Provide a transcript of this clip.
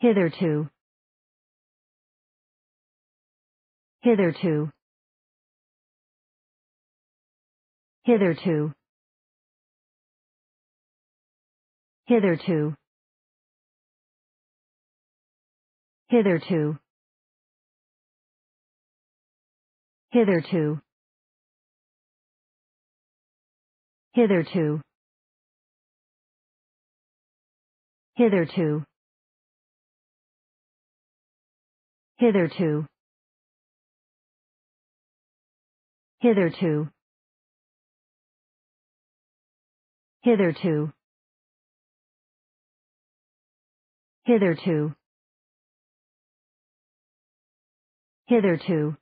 hitherto hitherto hitherto hitherto hitherto hitherto hitherto hitherto hitherto hitherto hitherto hitherto hitherto